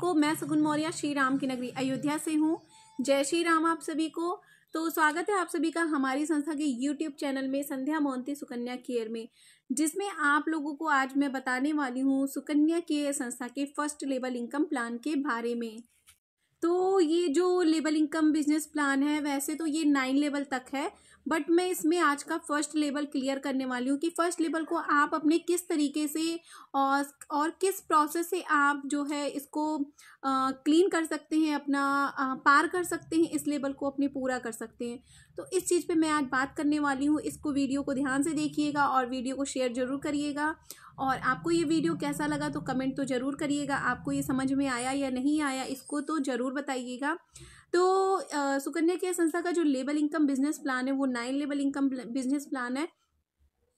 को मैं सगुन मौर्य श्री राम की नगरी अयोध्या से हूँ जय श्री राम आप सभी को तो स्वागत है आप सभी का हमारी संस्था के यूट्यूब चैनल में संध्या मोहंती सुकन्या केयर में जिसमें आप लोगों को आज मैं बताने वाली हूँ सुकन्या केयर संस्था के फर्स्ट लेवल इनकम प्लान के बारे में तो ये जो लेवल इनकम बिजनेस प्लान है वैसे तो ये नाइन लेवल तक है बट मैं इसमें आज का फर्स्ट लेवल क्लियर करने वाली हूँ कि फर्स्ट लेवल को आप अपने किस तरीके से और और किस प्रोसेस से आप जो है इसको क्लीन कर सकते हैं अपना आ, पार कर सकते हैं इस लेवल को अपने पूरा कर सकते हैं तो इस चीज़ पे मैं आज बात करने वाली हूँ इसको वीडियो को ध्यान से देखिएगा और वीडियो को शेयर ज़रूर करिएगा और आपको ये वीडियो कैसा लगा तो कमेंट तो ज़रूर करिएगा आपको ये समझ में आया या नहीं आया इसको तो ज़रूर बताइएगा तो सुकन्या के संस्था का जो लेबल इनकम बिजनेस प्लान है वो नाइन लेबल इनकम बिजनेस प्लान है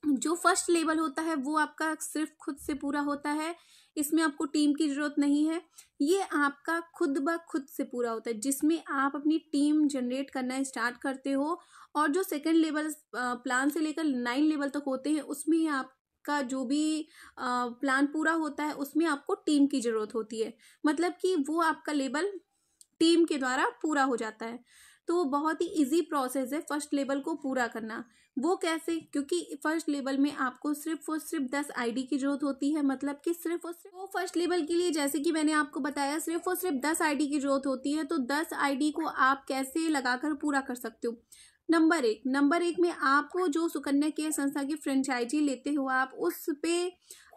जो फर्स्ट लेवल होता है वो आपका सिर्फ खुद से पूरा होता है इसमें आपको टीम की ज़रूरत नहीं है ये आपका खुद ब खुद से पूरा होता है जिसमें आप अपनी टीम जनरेट करना स्टार्ट करते हो और जो सेकेंड लेवल प्लान से लेकर नाइन लेवल तक होते हैं उसमें आप का जो भी प्लान पूरा होता है उसमें आपको टीम की ज़रूरत होती है मतलब कि वो आपका लेबल टीम के द्वारा पूरा हो जाता है तो वो बहुत ही इजी प्रोसेस है फर्स्ट लेवल को पूरा करना वो कैसे क्योंकि फर्स्ट लेवल में आपको सिर्फ और सिर्फ दस आईडी की जरूरत होती है मतलब कि सिर्फ और सिर्फ वो फर्स्ट लेवल के लिए जैसे कि मैंने आपको बताया सिर्फ और सिर्फ दस आईडी की जरूरत होती है तो दस आईडी को आप कैसे लगाकर पूरा कर सकते हो नंबर एक नंबर एक में आपको जो सुकन्या केयर संस्था की फ्रेंचाइजी लेते हो आप उस पे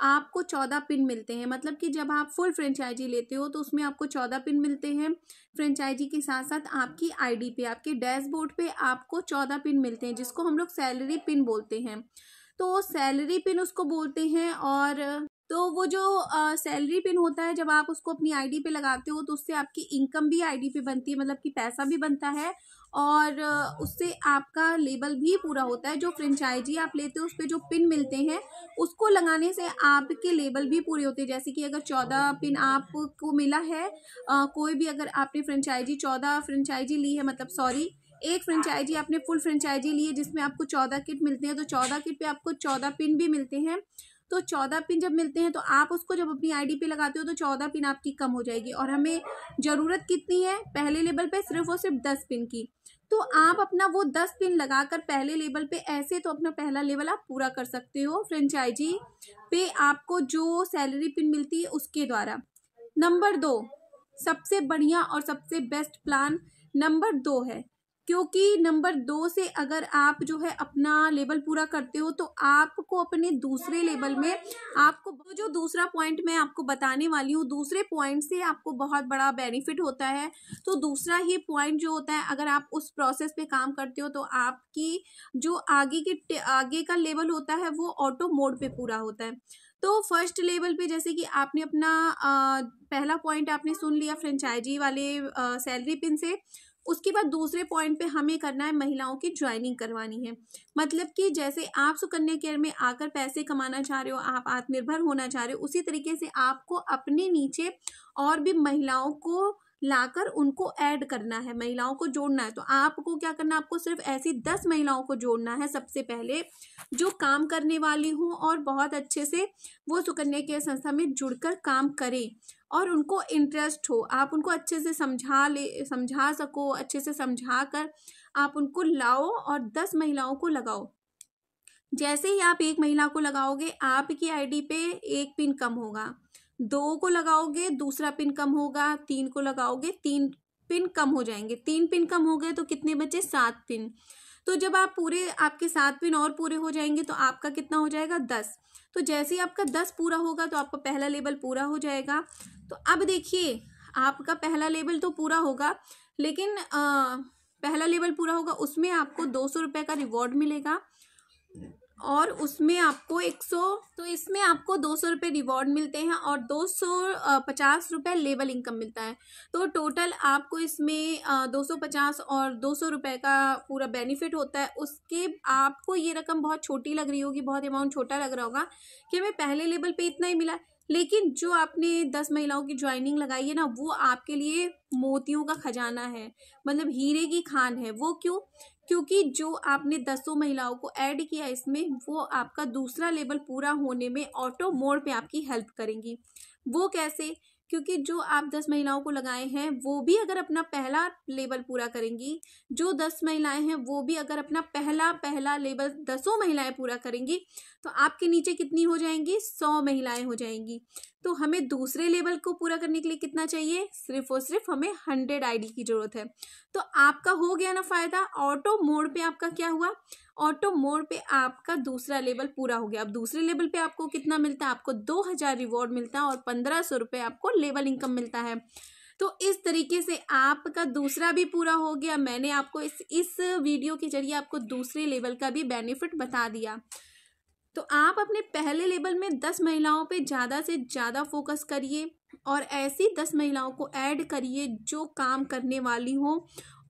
आपको चौदह पिन मिलते हैं मतलब कि जब आप फुल फ्रेंचाइजी लेते हो तो उसमें आपको चौदह पिन मिलते हैं फ्रेंचाइजी के साथ साथ आपकी आईडी पे आपके डैशबोर्ड पे आपको चौदह पिन मिलते हैं जिसको हम लोग सैलरी पिन बोलते हैं तो सैलरी पिन उसको बोलते हैं और तो वो जो सैलरी पिन होता है जब आप उसको अपनी आईडी पे लगाते हो तो उससे आपकी इनकम भी आईडी पे बनती है मतलब कि पैसा भी बनता है और उससे आपका लेबल भी पूरा होता है जो फ्रेंचाइजी आप लेते हो उस पर जो पिन मिलते हैं उसको लगाने से आपके लेबल भी पूरे होते हैं जैसे कि अगर चौदह पिन आपको मिला है आ, कोई भी अगर आपने फ्रेंचाइजी चौदह फ्रेंचाइजी ली है मतलब सॉरी एक फ्रेंचाइजी आपने फुल फ्रेंचाइजी ली है जिसमें आपको चौदह किट मिलते हैं तो चौदह किट पर आपको चौदह पिन भी मिलते हैं तो चौदह पिन जब मिलते हैं तो आप उसको जब अपनी आईडी पे लगाते हो तो चौदह पिन आपकी कम हो जाएगी और हमें ज़रूरत कितनी है पहले लेवल पे सिर्फ और सिर्फ दस पिन की तो आप अपना वो दस पिन लगाकर पहले लेवल पे ऐसे तो अपना पहला लेवल आप पूरा कर सकते हो फ्रेंचाइजी पे आपको जो सैलरी पिन मिलती है उसके द्वारा नंबर दो सबसे बढ़िया और सबसे बेस्ट प्लान नंबर दो है क्योंकि नंबर दो से अगर आप जो है अपना लेवल पूरा करते हो तो आपको अपने दूसरे लेवल में आपको जो दूसरा पॉइंट मैं आपको बताने वाली हूँ दूसरे पॉइंट से आपको बहुत बड़ा बेनिफिट होता है तो दूसरा ही पॉइंट जो होता है अगर आप उस प्रोसेस पे काम करते हो तो आपकी जो आगे के आगे का लेवल होता है वो ऑटो मोड पर पूरा होता है तो फर्स्ट लेवल पे जैसे कि आपने अपना आ, पहला पॉइंट आपने सुन लिया फ्रेंचाइजी वाले आ, सैलरी पिन से उसके बाद दूसरे पॉइंट पे हमें करना है महिलाओं की ज्वाइनिंग करवानी है मतलब कि जैसे आप सुकन्या केयर में आकर पैसे कमाना चाह रहे हो आप आत्मनिर्भर होना चाह रहे हो उसी तरीके से आपको अपने नीचे और भी महिलाओं को लाकर उनको ऐड करना है महिलाओं को जोड़ना है तो आपको क्या करना है आपको सिर्फ ऐसी दस महिलाओं को जोड़ना है सबसे पहले जो काम करने वाली हों और बहुत अच्छे से वो सुकन्या के संस्था में जुड़कर काम करें और उनको इंटरेस्ट हो आप उनको अच्छे से समझा ले समझा सको अच्छे से समझा कर आप उनको लाओ और दस महिलाओं को लगाओ जैसे ही आप एक महिला को लगाओगे आपकी आईडी पे एक पिन कम होगा दो को लगाओगे दूसरा पिन कम होगा तीन को लगाओगे तीन पिन कम हो जाएंगे तीन पिन कम हो गए तो कितने बचे सात पिन तो जब आप पूरे आपके सात पिन और पूरे हो जाएंगे तो आपका कितना हो जाएगा दस तो जैसे ही आपका दस पूरा होगा तो आपका पहला लेबल पूरा हो जाएगा तो अब देखिए आपका पहला लेबल तो पूरा होगा लेकिन आ, पहला लेबल पूरा होगा उसमें आपको दो सौ रुपये का रिवॉर्ड मिलेगा और उसमें आपको एक सौ तो इसमें आपको दो सौ रुपये रिवॉर्ड मिलते हैं और दो सौ पचास रुपये लेवल इनकम मिलता है तो टोटल आपको इसमें दो सौ पचास और दो सौ रुपये का पूरा बेनिफिट होता है उसके आपको ये रकम बहुत छोटी लग रही होगी बहुत अमाउंट छोटा लग रहा होगा कि हमें पहले लेवल पे इतना ही मिला लेकिन जो आपने दस महिलाओं की ज्वाइनिंग लगाई है ना वो आपके लिए मोतियों का खजाना है मतलब हीरे की खान है वो क्यों क्योंकि जो आपने दसों महिलाओं को ऐड किया इसमें वो आपका दूसरा लेवल पूरा होने में ऑटो मोड पे आपकी हेल्प करेंगी वो कैसे क्योंकि जो आप दस महिलाओं को लगाए हैं वो भी अगर अपना पहला लेबल पूरा करेंगी जो दस महिलाएं हैं वो भी अगर अपना पहला पहला लेबल दसों महिलाएं पूरा करेंगी तो आपके नीचे कितनी हो जाएंगी सौ महिलाएं हो जाएंगी तो हमें दूसरे लेवल को पूरा करने के लिए कितना चाहिए सिर्फ और सिर्फ हमें हंड्रेड आईडी की ज़रूरत है तो आपका हो गया ना फ़ायदा ऑटो मोड पे आपका क्या हुआ ऑटो मोड पे आपका दूसरा लेवल पूरा हो गया अब दूसरे लेवल पे आपको कितना मिलता है आपको दो हज़ार रिवॉर्ड मिलता है और पंद्रह सौ रुपए आपको लेवल इनकम मिलता है तो इस तरीके से आपका दूसरा भी पूरा हो गया मैंने आपको इस इस वीडियो के जरिए आपको दूसरे लेवल का भी बेनिफिट बता दिया तो आप अपने पहले लेबल में दस महिलाओं पे ज़्यादा से ज़्यादा फोकस करिए और ऐसी दस महिलाओं को ऐड करिए जो काम करने वाली हो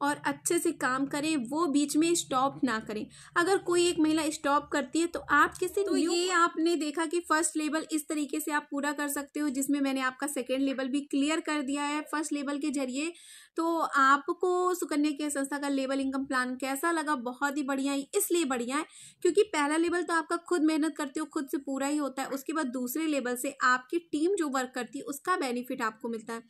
और अच्छे से काम करें वो बीच में स्टॉप ना करें अगर कोई एक महिला स्टॉप करती है तो आप किसी तो ये आपने देखा कि फर्स्ट लेवल इस तरीके से आप पूरा कर सकते हो जिसमें मैंने आपका सेकेंड लेवल भी क्लियर कर दिया है फर्स्ट लेवल के जरिए तो आपको सुकन्या के संस्था का लेवल इनकम प्लान कैसा लगा बहुत ही बढ़िया है इसलिए बढ़िया है क्योंकि पहला लेवल तो आपका खुद मेहनत करते हो खुद से पूरा ही होता है उसके बाद दूसरे लेवल से आपकी टीम जो वर्क करती है उसका बेनिफिट आपको मिलता है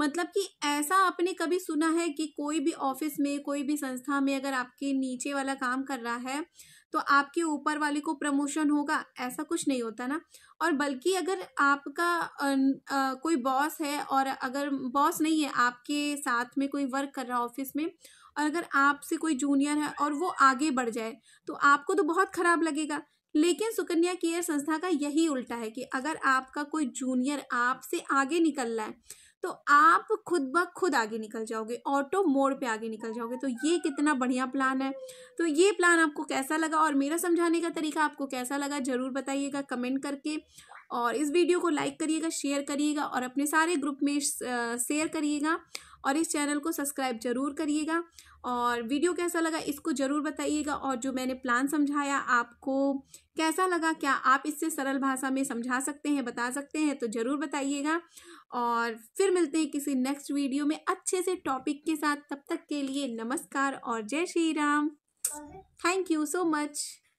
मतलब कि ऐसा आपने कभी सुना है कि कोई भी ऑफिस ऑफिस में कोई भी संस्था में अगर आपके नीचे वाला काम कर रहा है तो आपके ऊपर वाले को प्रमोशन होगा ऐसा कुछ नहीं होता ना और बल्कि अगर आपका आ, आ, कोई बॉस है और अगर बॉस नहीं है आपके साथ में कोई वर्क कर रहा ऑफिस में और अगर आपसे कोई जूनियर है और वो आगे बढ़ जाए तो आपको तो बहुत ख़राब लगेगा लेकिन सुकन्या केयर संस्था का यही उल्टा है कि अगर आपका कोई जूनियर आपसे आगे निकल रहा है तो आप खुद ब खुद आगे निकल जाओगे ऑटो मोड पे आगे निकल जाओगे तो ये कितना बढ़िया प्लान है तो ये प्लान आपको कैसा लगा और मेरा समझाने का तरीका आपको कैसा लगा ज़रूर बताइएगा कमेंट करके और इस वीडियो को लाइक करिएगा शेयर करिएगा और अपने सारे ग्रुप में शेयर करिएगा और इस चैनल को सब्सक्राइब ज़रूर करिएगा और वीडियो कैसा लगा इसको ज़रूर बताइएगा और जो मैंने प्लान समझाया आपको कैसा लगा क्या आप इससे सरल भाषा में समझा सकते हैं बता सकते हैं तो ज़रूर बताइएगा और फिर मिलते हैं किसी नेक्स्ट वीडियो में अच्छे से टॉपिक के साथ तब तक के लिए नमस्कार और जय Shri Ram thank you so much